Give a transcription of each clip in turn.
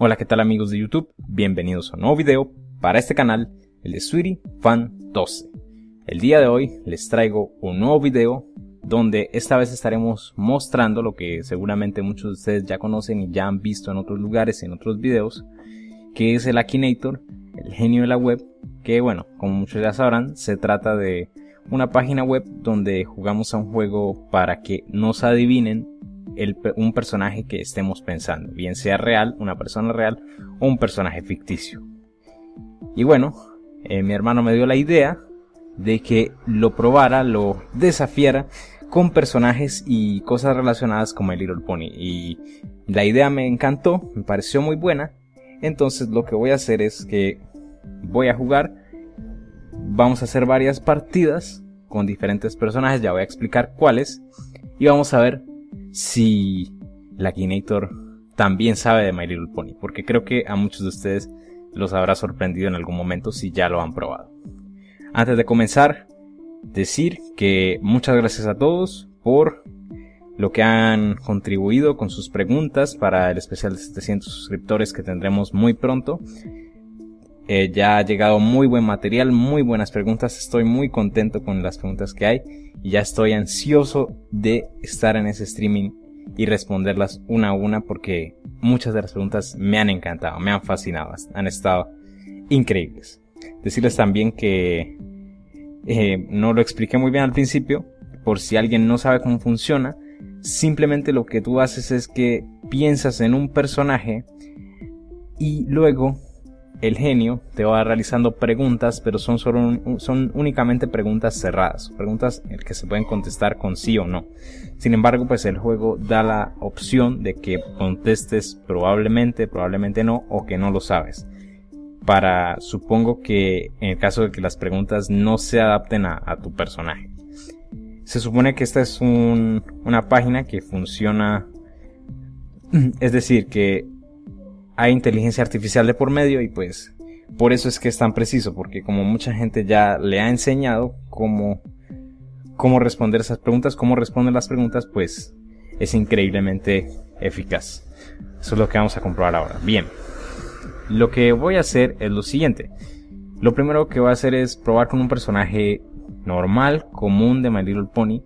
Hola, ¿qué tal amigos de YouTube? Bienvenidos a un nuevo video para este canal, el de Sweetie Fan 12. El día de hoy les traigo un nuevo video donde esta vez estaremos mostrando lo que seguramente muchos de ustedes ya conocen y ya han visto en otros lugares, en otros videos, que es el Akinator, el genio de la web, que bueno, como muchos ya sabrán, se trata de una página web donde jugamos a un juego para que nos adivinen un personaje que estemos pensando, bien sea real, una persona real o un personaje ficticio. Y bueno, eh, mi hermano me dio la idea de que lo probara, lo desafiara con personajes y cosas relacionadas con el Little Pony. Y la idea me encantó, me pareció muy buena. Entonces lo que voy a hacer es que voy a jugar, vamos a hacer varias partidas con diferentes personajes, ya voy a explicar cuáles. Y vamos a ver si la Kinator también sabe de My Little Pony, porque creo que a muchos de ustedes los habrá sorprendido en algún momento si ya lo han probado. Antes de comenzar, decir que muchas gracias a todos por lo que han contribuido con sus preguntas para el especial de 700 suscriptores que tendremos muy pronto. Eh, ya ha llegado muy buen material, muy buenas preguntas. Estoy muy contento con las preguntas que hay y ya estoy ansioso de estar en ese streaming y responderlas una a una porque muchas de las preguntas me han encantado, me han fascinado, han estado increíbles. Decirles también que eh, no lo expliqué muy bien al principio, por si alguien no sabe cómo funciona, simplemente lo que tú haces es que piensas en un personaje y luego el genio te va realizando preguntas, pero son, son únicamente preguntas cerradas, preguntas que se pueden contestar con sí o no. Sin embargo, pues el juego da la opción de que contestes probablemente, probablemente no, o que no lo sabes. Para, supongo que en el caso de que las preguntas no se adapten a, tu personaje. Se supone que esta es una página que funciona, es decir, que hay inteligencia artificial de por medio y pues por eso es que es tan preciso, porque como mucha gente ya le ha enseñado cómo, cómo responder esas preguntas, cómo responder las preguntas, pues es increíblemente eficaz. Eso es lo que vamos a comprobar ahora. Bien, lo que voy a hacer es lo siguiente. Lo primero que voy a hacer es probar con un personaje normal, común de My Little Pony.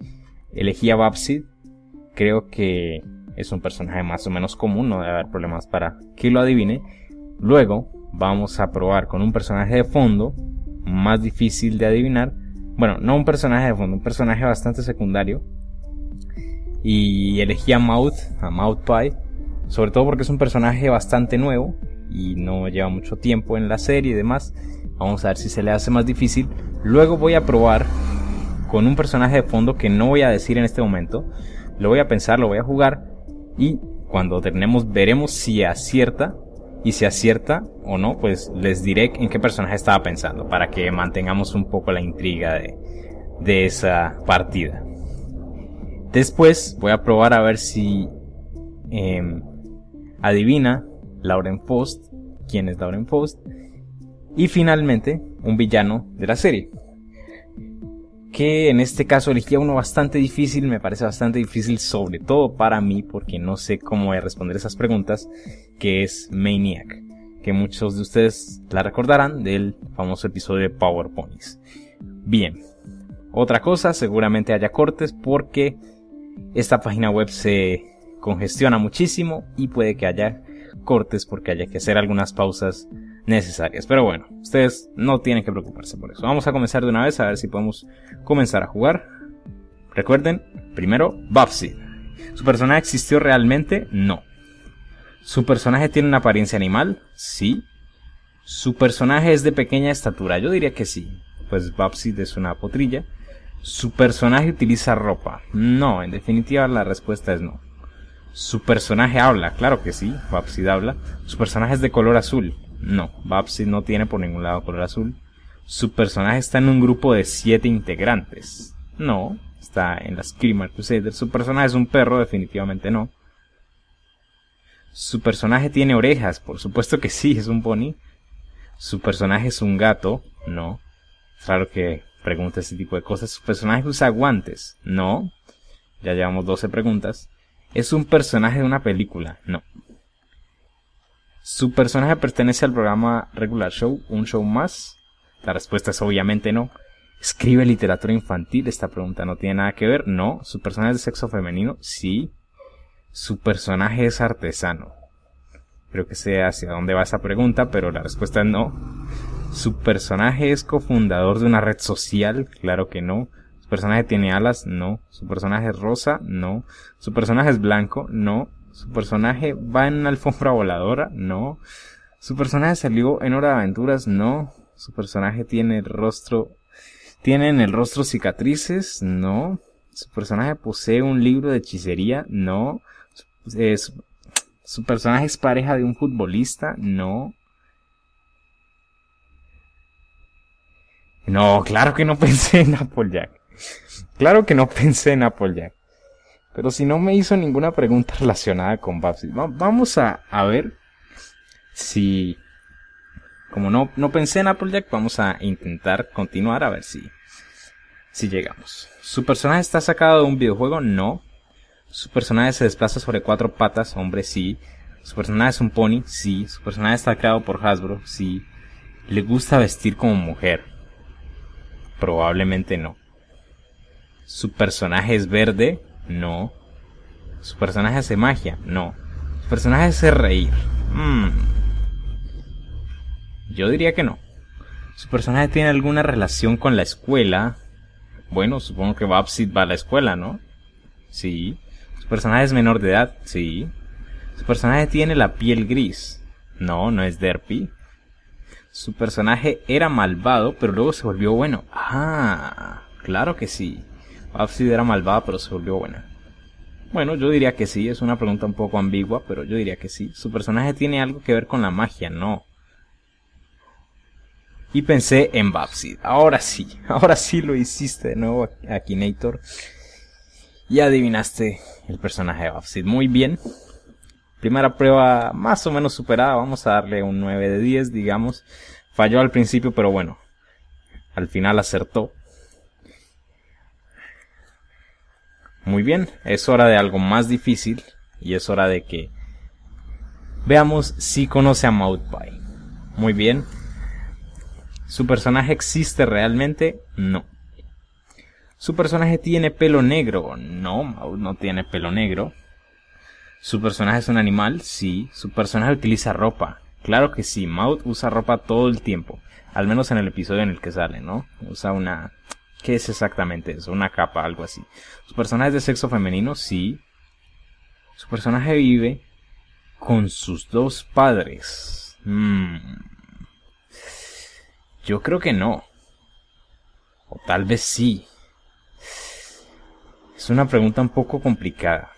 Elegí a Babsid. Creo que es un personaje más o menos común, no debe haber problemas para que lo adivine. Luego vamos a probar con un personaje de fondo, más difícil de adivinar. Bueno, no un personaje de fondo, un personaje bastante secundario. Y elegí a Mouth, a Pie. sobre todo porque es un personaje bastante nuevo y no lleva mucho tiempo en la serie y demás. Vamos a ver si se le hace más difícil. Luego voy a probar con un personaje de fondo que no voy a decir en este momento. Lo voy a pensar, lo voy a jugar y cuando terminemos veremos si acierta y si acierta o no, pues les diré en qué personaje estaba pensando para que mantengamos un poco la intriga de, esa partida. Después voy a probar a ver si em, adivina Lauren Post, quién es Lauren Post, y finalmente un villano de la serie que en este caso elegía uno bastante difícil, me parece bastante difícil sobre todo para mí porque no sé cómo voy a responder esas preguntas, que es Maniac, que muchos de ustedes la recordarán del famoso episodio de Power Ponies. Bien, otra cosa, seguramente haya cortes porque esta página web se congestiona muchísimo y puede que haya cortes porque haya que hacer algunas pausas necesarias. Pero bueno, ustedes no tienen que preocuparse por eso. Vamos a comenzar de una vez a ver si podemos comenzar a jugar. Recuerden, primero, Babsy. ¿Su personaje existió realmente? No. ¿Su personaje tiene una apariencia animal? Sí. ¿Su personaje es de pequeña estatura? Yo diría que sí. Pues Babsy es una potrilla. ¿Su personaje utiliza ropa? No, en definitiva la respuesta es no. ¿Su personaje habla? Claro que sí, Babsy habla. ¿Su personaje es de color azul? No, Babsy no tiene por ningún lado color azul. Su personaje está en un grupo de siete integrantes. No, está en las Screamer Crusader. Su personaje es un perro, definitivamente no. Su personaje tiene orejas, por supuesto que sí, es un pony. Su personaje es un gato, no. Claro que pregunta ese tipo de cosas. Su personaje usa guantes, no. Ya llevamos 12 preguntas. ¿Es un personaje de una película? No. Su personaje pertenece al programa Regular Show, un show más. La respuesta es obviamente no. ¿Escribe literatura infantil? Esta pregunta no tiene nada que ver. No. ¿Su personaje es de sexo femenino? Sí. ¿Su personaje es artesano? Creo que sé hacia dónde va esa pregunta, pero la respuesta es no. ¿Su personaje es cofundador de una red social? Claro que no. ¿Su personaje tiene alas? No. ¿Su personaje es rosa? No. ¿Su personaje es blanco? No. Su personaje va en una alfombra voladora, no. Su personaje salió en Hora de Aventuras, no. Su personaje tiene el rostro, tiene en el rostro cicatrices, no. Su personaje posee un libro de hechicería, no. Eh, su, su personaje es pareja de un futbolista, no. No, claro que no pensé en Applejack. Claro que no pensé en Applejack. Pero si no me hizo ninguna pregunta relacionada con Babsy. vamos a, ver si... Como no, no pensé en Applejack, vamos a intentar continuar a ver si, si llegamos. ¿Su personaje está sacado de un videojuego? No. ¿Su personaje se desplaza sobre cuatro patas? Hombre, sí. ¿Su personaje es un pony? Sí. ¿Su personaje está creado por Hasbro? Sí. ¿Le gusta vestir como mujer? Probablemente no. ¿Su personaje es verde? No. Su personaje hace magia. No. Su personaje hace reír. Mm. Yo diría que no. Su personaje tiene alguna relación con la escuela. Bueno, supongo que Babsit va a la escuela, ¿no? Sí. Su personaje es menor de edad. Sí. Su personaje tiene la piel gris. No, no es Derpy. Su personaje era malvado, pero luego se volvió bueno. Ah, claro que sí. Babsid era malvada, pero se volvió buena. Bueno, yo diría que sí, es una pregunta un poco ambigua, pero yo diría que sí. Su personaje tiene algo que ver con la magia, no. Y pensé en Babsid. Ahora sí, ahora sí lo hiciste de nuevo aquí, Akinator. Y adivinaste el personaje de Babsid. Muy bien. Primera prueba más o menos superada. Vamos a darle un 9 de 10, digamos. Falló al principio, pero bueno. Al final acertó. Muy bien, es hora de algo más difícil y es hora de que veamos si conoce a Mautpai. Muy bien. ¿Su personaje existe realmente? No. ¿Su personaje tiene pelo negro? No, Maud no tiene pelo negro. ¿Su personaje es un animal? Sí. ¿Su personaje utiliza ropa? Claro que sí, Maud usa ropa todo el tiempo. Al menos en el episodio en el que sale, ¿no? Usa una ¿Qué es exactamente eso? Una capa, algo así. Su personaje es de sexo femenino, sí. Su personaje vive con sus dos padres. Hmm. Yo creo que no. O tal vez sí. Es una pregunta un poco complicada.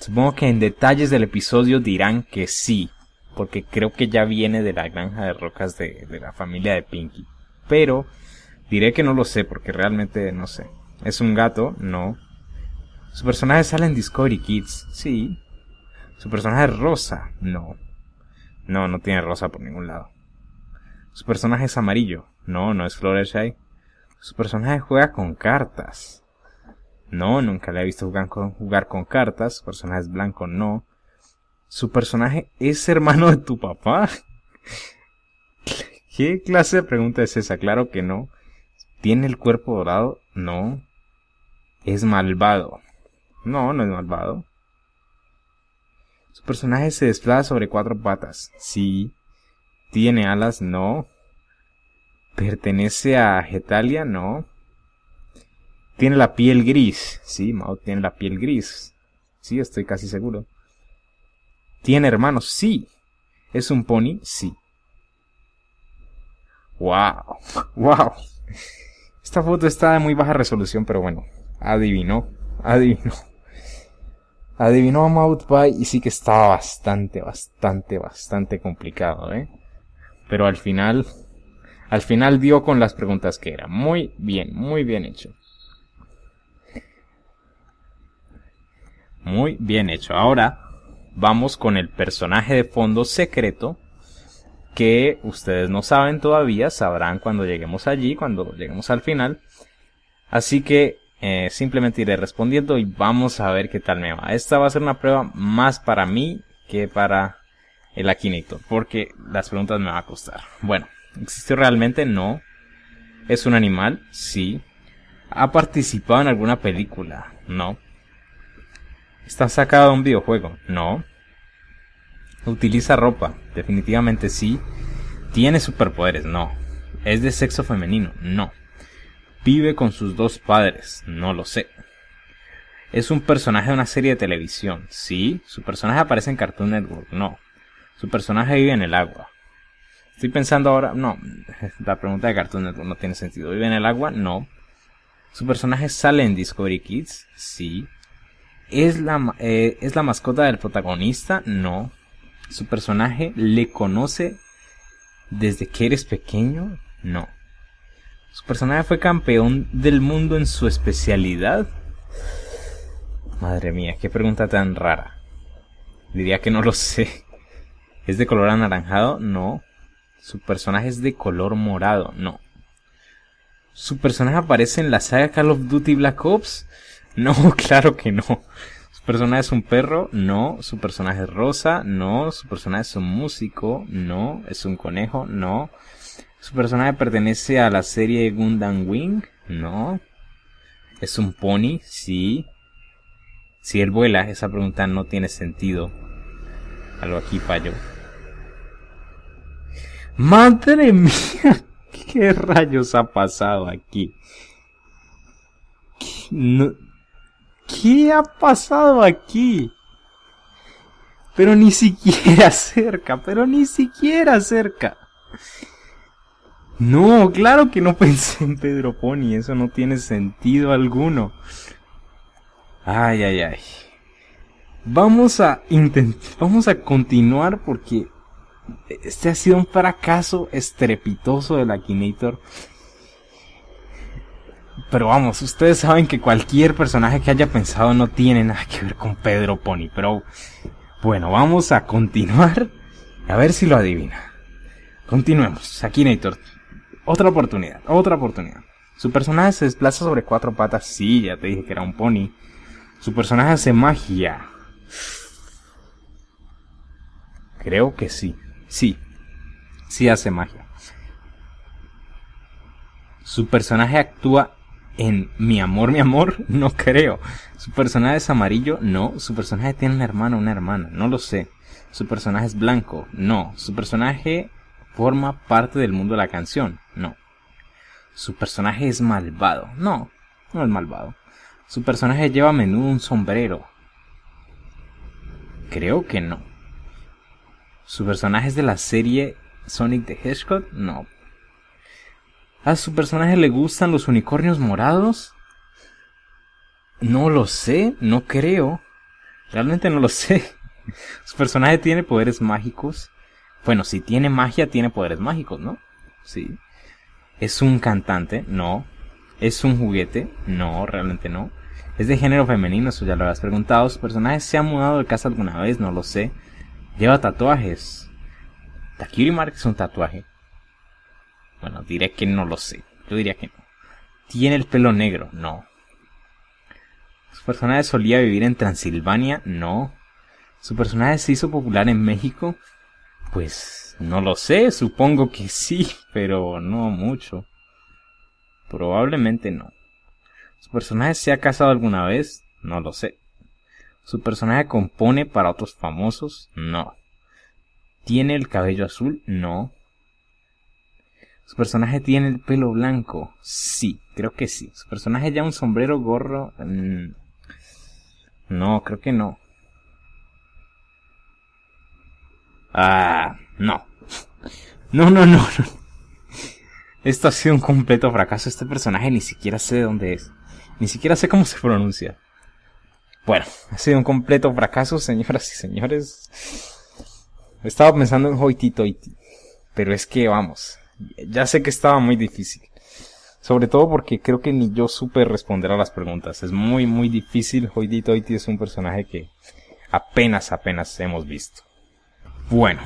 Supongo que en detalles del episodio dirán que sí, porque creo que ya viene de la granja de rocas de, de la familia de Pinky. Pero Diré que no lo sé porque realmente no sé. ¿Es un gato? No. ¿Su personaje sale en Discovery Kids? Sí. ¿Su personaje es rosa? No. No, no tiene rosa por ningún lado. ¿Su personaje es amarillo? No, no es Fluttershy. ¿Su personaje juega con cartas? No, nunca le he visto jugar con, jugar con cartas. ¿Su personaje es blanco? No. ¿Su personaje es hermano de tu papá? ¿Qué clase de pregunta es esa? Claro que no. ¿Tiene el cuerpo dorado? No. ¿Es malvado? No, no es malvado. Su personaje se desplaza sobre cuatro patas. Sí. ¿Tiene alas? No. ¿Pertenece a Getalia? No. Tiene la piel gris. Sí, Mao tiene la piel gris. Sí, estoy casi seguro. ¿Tiene hermanos? Sí. ¿Es un pony? Sí. ¡Wow! ¡Wow! Esta foto está de muy baja resolución, pero bueno, adivinó, adivinó. Adivinó a y sí que estaba bastante, bastante, bastante complicado, ¿eh? Pero al final, al final dio con las preguntas que era. Muy bien, muy bien hecho. Muy bien hecho. Ahora vamos con el personaje de fondo secreto que ustedes no saben todavía, sabrán cuando lleguemos allí, cuando lleguemos al final. Así que eh, simplemente iré respondiendo y vamos a ver qué tal me va. Esta va a ser una prueba más para mí que para el Akinator, porque las preguntas me van a costar. Bueno, ¿existe realmente? No. ¿Es un animal? Sí. ¿Ha participado en alguna película? No. ¿Está sacado de un videojuego? No. Utiliza ropa, definitivamente sí. Tiene superpoderes, no. Es de sexo femenino, no. Vive con sus dos padres, no lo sé. Es un personaje de una serie de televisión, sí. Su personaje aparece en Cartoon Network, no. Su personaje vive en el agua. Estoy pensando ahora, no, la pregunta de Cartoon Network no tiene sentido. ¿Vive en el agua? No. ¿Su personaje sale en Discovery Kids? Sí. ¿Es la, eh, ¿es la mascota del protagonista? No su personaje le conoce desde que eres pequeño, no. Su personaje fue campeón del mundo en su especialidad. Madre mía, qué pregunta tan rara. Diría que no lo sé. ¿Es de color anaranjado? No. Su personaje es de color morado, no. ¿Su personaje aparece en la saga Call of Duty Black Ops? No, claro que no personaje es un perro, no. Su personaje es rosa, no. Su personaje es un músico, no. Es un conejo, no. Su personaje pertenece a la serie Gundam Wing, no. Es un pony, sí. Si él vuela, esa pregunta no tiene sentido. Algo aquí falló. ¡Madre mía! ¿Qué rayos ha pasado aquí? No, ¿Qué ha pasado aquí? Pero ni siquiera cerca, pero ni siquiera cerca. No, claro que no pensé en Pedro Pony, eso no tiene sentido alguno. Ay, ay, ay. Vamos a vamos a continuar porque este ha sido un fracaso estrepitoso del Aquinator. Pero vamos, ustedes saben que cualquier personaje que haya pensado no tiene nada que ver con Pedro Pony. Pero bueno, vamos a continuar. A ver si lo adivina. Continuemos. Aquí, Otra oportunidad, otra oportunidad. Su personaje se desplaza sobre cuatro patas. Sí, ya te dije que era un pony. Su personaje hace magia. Creo que sí. Sí. Sí hace magia. Su personaje actúa en Mi amor, mi amor, no creo. Su personaje es amarillo, no. Su personaje tiene una hermana, una hermana, no lo sé. Su personaje es blanco, no. Su personaje forma parte del mundo de la canción, no. Su personaje es malvado, no, no es malvado. Su personaje lleva a menudo un sombrero. Creo que no. Su personaje es de la serie Sonic the Hedgehog, no. ¿A su personaje le gustan los unicornios morados? No lo sé, no creo. Realmente no lo sé. Su personaje tiene poderes mágicos. Bueno, si tiene magia, tiene poderes mágicos, ¿no? Sí. ¿Es un cantante? No. ¿Es un juguete? No, realmente no. ¿Es de género femenino? Eso ya lo habías preguntado. ¿Su personaje se ha mudado de casa alguna vez? No lo sé. ¿Lleva tatuajes? Takiri Mark es un tatuaje. Bueno, diré que no lo sé. Yo diría que no. ¿Tiene el pelo negro? No. ¿Su personaje solía vivir en Transilvania? No. ¿Su personaje se hizo popular en México? Pues no lo sé, supongo que sí, pero no mucho. Probablemente no. ¿Su personaje se ha casado alguna vez? No lo sé. ¿Su personaje compone para otros famosos? No. ¿Tiene el cabello azul? No. ¿Su personaje tiene el pelo blanco? Sí, creo que sí. ¿Su personaje ya un sombrero gorro? Mm, no, creo que no. Ah, no. No, no, no, Esto ha sido un completo fracaso. Este personaje ni siquiera sé de dónde es. Ni siquiera sé cómo se pronuncia. Bueno, ha sido un completo fracaso, señoras y señores. Estaba pensando en hoitito, Pero es que vamos. Ya sé que estaba muy difícil. Sobre todo porque creo que ni yo supe responder a las preguntas. Es muy, muy difícil. Hoy tienes es un personaje que apenas, apenas hemos visto. Bueno.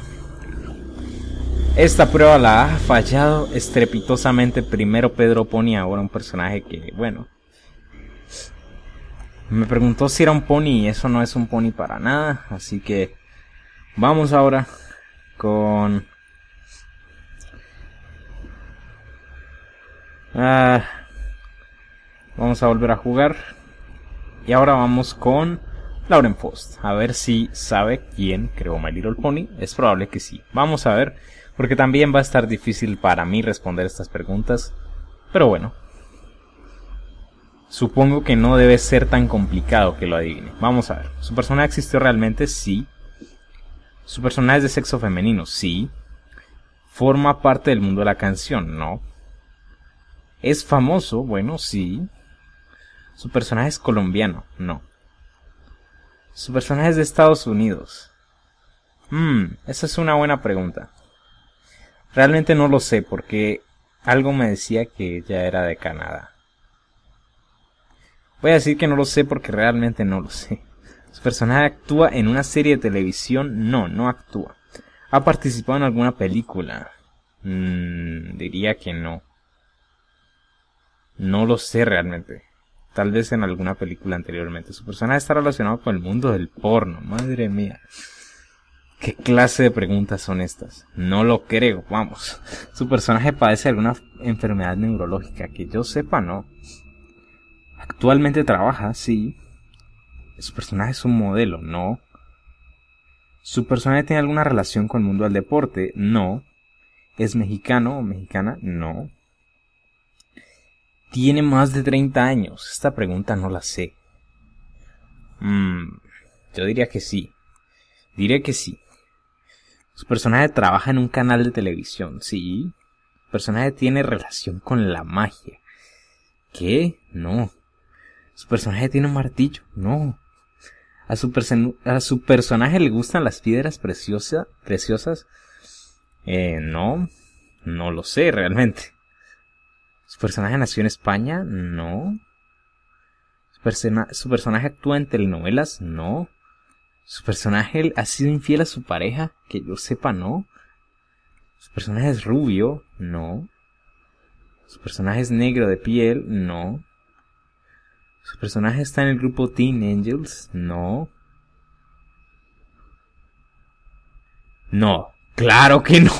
Esta prueba la ha fallado estrepitosamente. Primero Pedro Pony, ahora un personaje que, bueno. Me preguntó si era un pony y eso no es un pony para nada. Así que vamos ahora con Ah, vamos a volver a jugar. Y ahora vamos con Lauren Post. A ver si sabe quién creó My Little Pony. Es probable que sí. Vamos a ver. Porque también va a estar difícil para mí responder estas preguntas. Pero bueno. Supongo que no debe ser tan complicado que lo adivine. Vamos a ver. ¿Su personaje existió realmente? Sí. ¿Su personaje es de sexo femenino? Sí. ¿Forma parte del mundo de la canción? No. Es famoso, bueno, sí. Su personaje es colombiano, no. Su personaje es de Estados Unidos. Hmm, esa es una buena pregunta. Realmente no lo sé porque algo me decía que ya era de Canadá. Voy a decir que no lo sé porque realmente no lo sé. Su personaje actúa en una serie de televisión. No, no actúa. ¿Ha participado en alguna película? Mmm. diría que no. No lo sé realmente. Tal vez en alguna película anteriormente. Su personaje está relacionado con el mundo del porno. Madre mía. ¿Qué clase de preguntas son estas? No lo creo, vamos. Su personaje padece alguna enfermedad neurológica que yo sepa, no. Actualmente trabaja, sí. Su personaje es un modelo, no. Su personaje tiene alguna relación con el mundo del deporte, no. ¿Es mexicano o mexicana? No tiene más de 30 años? Esta pregunta no la sé. Mm, yo diría que sí. Diré que sí. Su personaje trabaja en un canal de televisión, sí. Su personaje tiene relación con la magia. ¿Qué? No. Su personaje tiene un martillo, no. A su, personaje le gustan las piedras preciosas. Eh, no. No lo sé realmente. ¿Su personaje nació en España? No. ¿Su, personaje actúa en telenovelas? No. ¿Su personaje ha sido infiel a su pareja? Que yo sepa, no. ¿Su personaje es rubio? No. ¿Su personaje es negro de piel? No. ¿Su personaje está en el grupo Teen Angels? No. No, claro que no.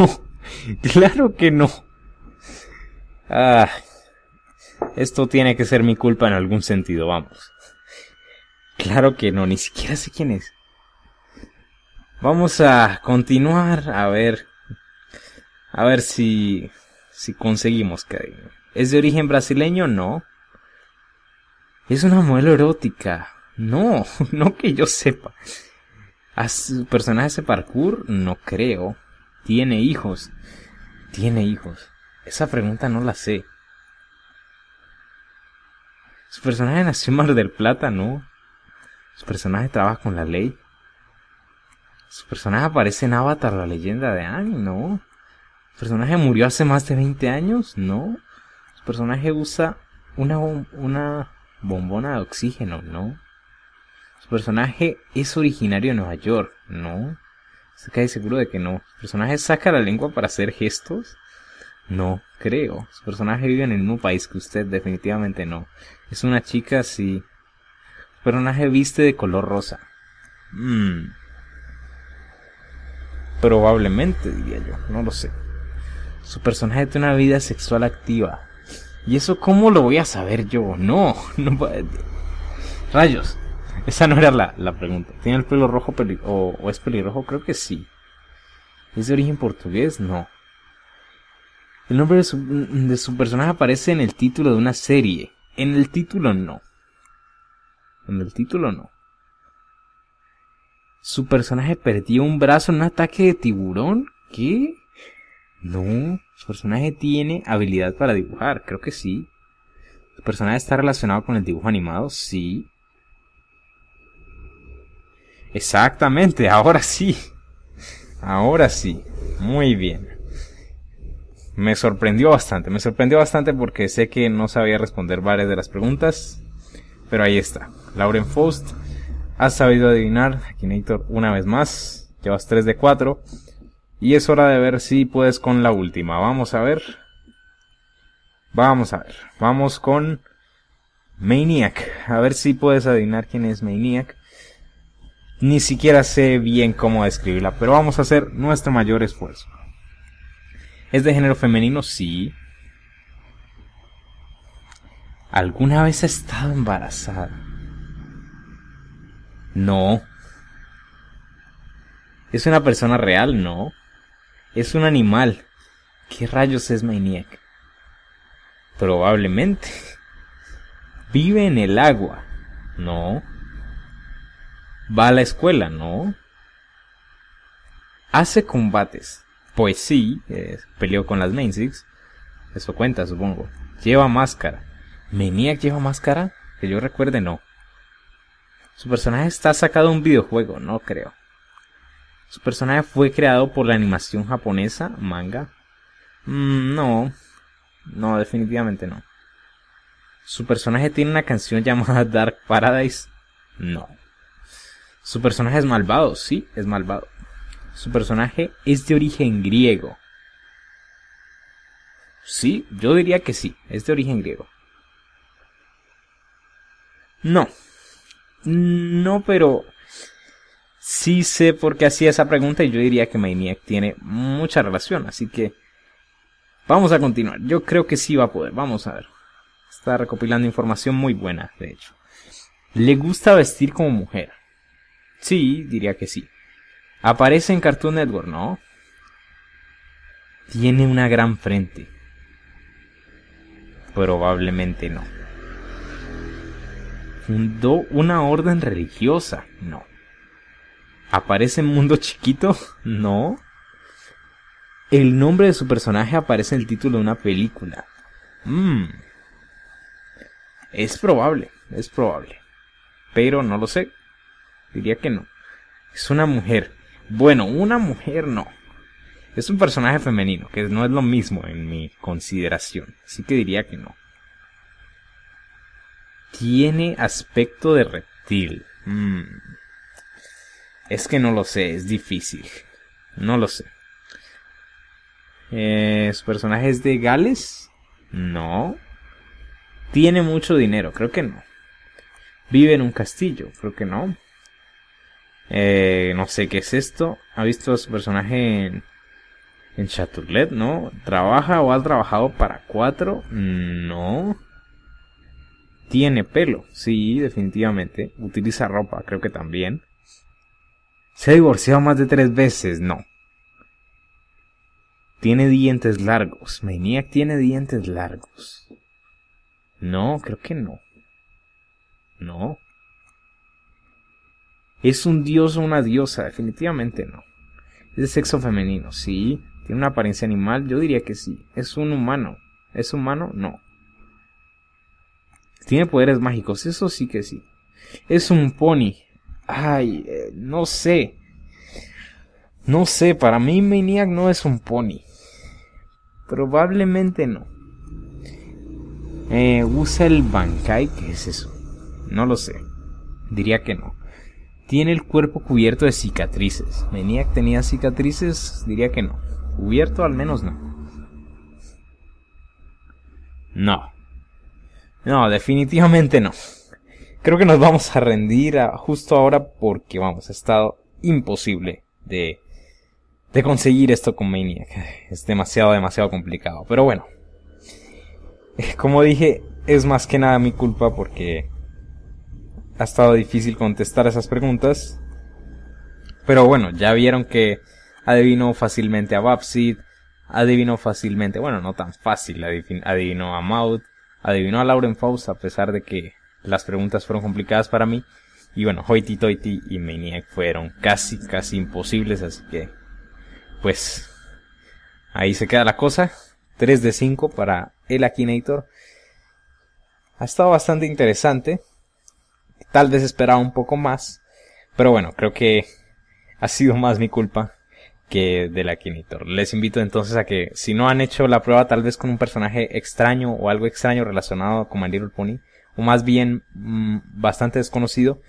claro que no. Ah, esto tiene que ser mi culpa en algún sentido, vamos. Claro que no, ni siquiera sé quién es. Vamos a continuar a ver. A ver si. si conseguimos que. ¿Es de origen brasileño? No. Es una modelo erótica. No, no que yo sepa. ¿A su personaje de parkour? No creo. Tiene hijos. Tiene hijos. Esa pregunta no la sé. Su personaje nació en Mar del Plata, ¿no? Su personaje trabaja con la ley. Su personaje aparece en Avatar, la leyenda de Annie? ¿no? Su personaje murió hace más de 20 años, ¿no? Su personaje usa una, una bombona de oxígeno, ¿no? Su personaje es originario de Nueva York, ¿no? Se cae seguro de que no. Su personaje saca la lengua para hacer gestos. No creo. Su personaje vive en el mismo país que usted, definitivamente no. Es una chica, sí. Su personaje viste de color rosa. Mm. Probablemente, diría yo, no lo sé. Su personaje tiene una vida sexual activa. ¿Y eso cómo lo voy a saber yo? No, no Rayos, esa no era la, la pregunta. ¿Tiene el pelo rojo o es pelirrojo? Creo que sí. ¿Es de origen portugués? No. El nombre de su, personaje aparece en el título de una serie. En el título no. En el título no. Su personaje perdió un brazo en un ataque de tiburón. ¿Qué? No, su personaje tiene habilidad para dibujar, creo que sí. Su personaje está relacionado con el dibujo animado, sí. Exactamente, ahora sí. Ahora sí. Muy bien me sorprendió bastante, me sorprendió bastante porque sé que no sabía responder varias de las preguntas, pero ahí está. Lauren Faust, has sabido adivinar, Akinator una vez más, llevas 3 de 4 y es hora de ver si puedes con la última. Vamos a ver. Vamos a ver. Vamos con Maniac. A ver si puedes adivinar quién es Maniac. Ni siquiera sé bien cómo describirla, pero vamos a hacer nuestro mayor esfuerzo. ¿Es de género femenino? Sí. ¿Alguna vez ha estado embarazada? No. ¿Es una persona real? No. ¿Es un animal? ¿Qué rayos es Maniac? Probablemente. ¿Vive en el agua? No. ¿Va a la escuela? No. ¿Hace combates? Pues sí, eh, peleó con las Main Eso cuenta, supongo. Lleva máscara. ¿Maniac lleva máscara? Que yo recuerde, no. Su personaje está sacado de un videojuego, no creo. Su personaje fue creado por la animación japonesa, manga. Mm, no, no, definitivamente no. Su personaje tiene una canción llamada Dark Paradise. No. Su personaje es malvado, sí, es malvado su personaje es de origen griego. Sí, yo diría que sí, es de origen griego. No, no, pero sí sé por qué hacía esa pregunta y yo diría que Maniac tiene mucha relación, así que vamos a continuar. Yo creo que sí va a poder, vamos a ver. Está recopilando información muy buena, de hecho. Le gusta vestir como mujer. Sí, diría que sí. Aparece en Cartoon Network, ¿no? Tiene una gran frente. Probablemente no. Fundó una orden religiosa, no. ¿Aparece en Mundo Chiquito? No. El nombre de su personaje aparece en el título de una película. Hmm. Es probable, es probable. Pero no lo sé. Diría que no. Es una mujer. Bueno, una mujer no. Es un personaje femenino, que no es lo mismo en mi consideración. Así que diría que no. Tiene aspecto de reptil. Mm. Es que no lo sé, es difícil. No lo sé. Eh, ¿Su personaje de Gales? No. ¿Tiene mucho dinero? Creo que no. ¿Vive en un castillo? Creo que no. Eh, no sé qué es esto. Ha visto a su personaje en, en Chaturlet, ¿no? ¿Trabaja o ha trabajado para cuatro? No. Tiene pelo, sí, definitivamente. Utiliza ropa, creo que también. ¿Se ha divorciado más de tres veces? No. Tiene dientes largos. Maniac tiene dientes largos. No, creo que no. No. ¿Es un dios o una diosa? Definitivamente no. Es de sexo femenino, sí. ¿Tiene una apariencia animal? Yo diría que sí. ¿Es un humano? ¿Es humano? No. ¿Tiene poderes mágicos? Eso sí que sí. ¿Es un pony? Ay, eh, no sé. No sé, para mí Maniac no es un pony. Probablemente no. Eh, ¿Usa el Bankai? ¿Qué es eso? No lo sé. Diría que no. Tiene el cuerpo cubierto de cicatrices. ¿Maniac tenía cicatrices? Diría que no. Cubierto al menos no. No. No, definitivamente no. Creo que nos vamos a rendir justo ahora porque vamos, ha estado imposible de, de conseguir esto con Maniac. Es demasiado, demasiado complicado. Pero bueno. Eh, como dije, es más que nada mi culpa porque ha estado difícil contestar esas preguntas. Pero bueno, ya vieron que adivinó fácilmente a Babsit, adivinó fácilmente, bueno, no tan fácil, adivinó a Maud, adivinó a Lauren Faust, a pesar de que las preguntas fueron complicadas para mí. Y bueno, Hoity Toity y Maniac fueron casi, casi imposibles, así que, pues, ahí se queda la cosa. 3 de 5 para el Akinator. Ha estado bastante interesante. Tal vez esperaba un poco más. Pero bueno, creo que ha sido más mi culpa que de la Kinitor. Les invito entonces a que si no han hecho la prueba tal vez con un personaje extraño o algo extraño relacionado con My Little Pony, o más bien mm, bastante desconocido,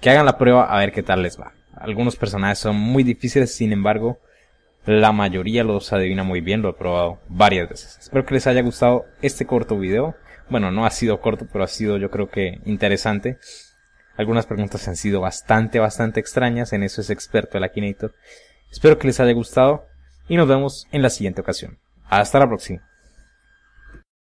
que hagan la prueba a ver qué tal les va. Algunos personajes son muy difíciles, sin embargo, la mayoría los adivina muy bien, lo he probado varias veces. Espero que les haya gustado este corto video. Bueno, no ha sido corto, pero ha sido yo creo que interesante. Algunas preguntas han sido bastante, bastante extrañas, en eso es experto el Akinator. Espero que les haya gustado y nos vemos en la siguiente ocasión. Hasta la próxima.